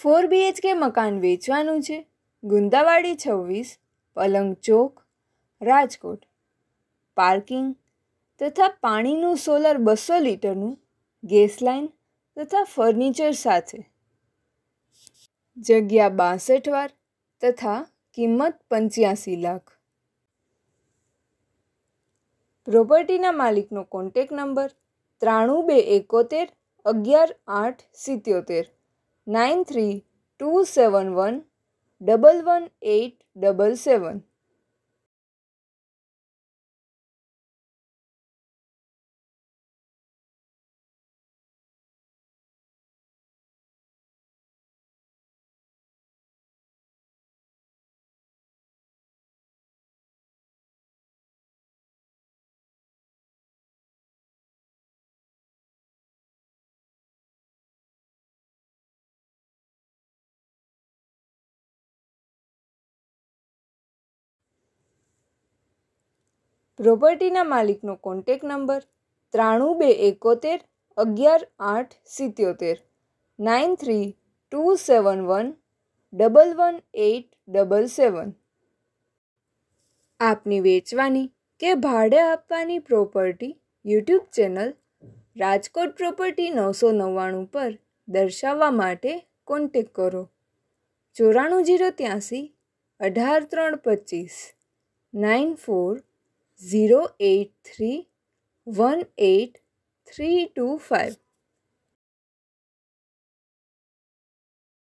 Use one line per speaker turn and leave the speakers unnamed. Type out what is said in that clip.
four BHK મકાન વેચવાનું છે ગુંદાવાડી છવ્વીસ પલંગ ચોક રાજકોટ પાર્કિંગ તથા પાણીનું સોલર બસો લીટરનું ગેસ લાઇન તથા ફર્નિચર સાથે જગ્યા બાસઠ વાર તથા કિંમત પંચ્યાસી લાખ પ્રોપર્ટીના માલિકનો કોન્ટેક નંબર ત્રાણું બે એકોતેર અગિયાર આઠ સિત્યોતેર nine three two seven one double one eight double seven પ્રોપર્ટીના માલિકનો કોન્ટેક નંબર ત્રાણું બે એકોતેર અગિયાર આઠ સિત્યોતેર nine three two seven one double one eight double સેવન આપની વેચવાની કે ભાડે આપવાની property YouTube channel Rajkot property નવસો નવ્વાણું પર દર્શાવવા માટે કોન્ટેક કરો ચોરાણું જીરો ત્યાંસી અઢાર ત્રણ પચીસ નાઇન ફોર 083 18325